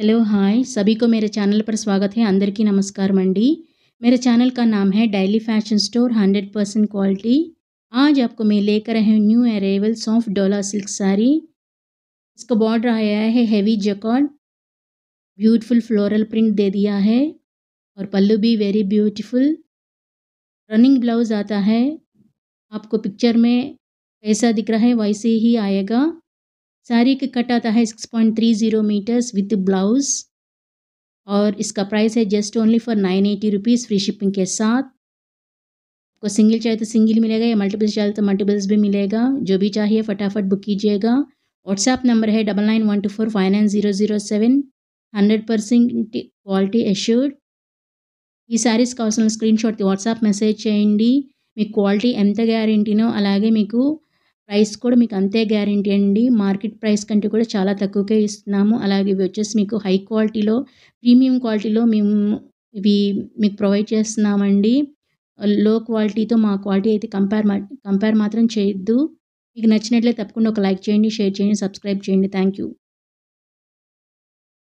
hello hi सभी को मेरे चैनल पर स्वागत है अंदर की नमस्कार मंडी मेरे चैनल का नाम है daily fashion store 100 percent quality आज आपको मैं लेकर आई हूँ new arrival soft dola silk sari इसका बॉर्डर आया है heavy jacquard beautiful floral print दे दिया है और पल्लू भी वेरी ब्यूटीफुल रनिंग ब्लाउज़ आता है आपको पिक्चर में ऐसा दिख रहा है वैसे ही आएगा साड़ी का कट आता है six point three zero metres with blouse और इसका प्राइस है just only for nine eighty rupees free shipping के साथ आपको सिंगल चाहिए तो सिंगल मिलेगा या मल्टीपल्स चाहिए तो मल्टीपल्स भी मिलेगा जो भी चाहिए फटाफट बुक कीजिएगा व्हाट्सएप नंबर है double nine one two four five nine zero zero seven hundred percent quality assured ఈ శారీస్ కావాల్సిన స్క్రీన్ షాట్ వాట్సాప్ మెసేజ్ చేయండి మీ క్వాలిటీ ఎంత గ్యారెంటీనో అలాగే మీకు ప్రైస్ కూడా మీకు అంతే గ్యారంటీ అండి మార్కెట్ ప్రైస్ కంటే కూడా చాలా తక్కువకే ఇస్తున్నాము అలాగే ఇవి వచ్చేసి మీకు హై క్వాలిటీలో ప్రీమియం క్వాలిటీలో మేము ఇవి మీకు ప్రొవైడ్ చేస్తున్నామండి లో క్వాలిటీతో మా క్వాలిటీ అయితే కంపేర్ కంపేర్ మాత్రం చేయొద్దు మీకు నచ్చినట్లే తప్పకుండా ఒక లైక్ చేయండి షేర్ చేయండి సబ్స్క్రైబ్ చేయండి థ్యాంక్ యూ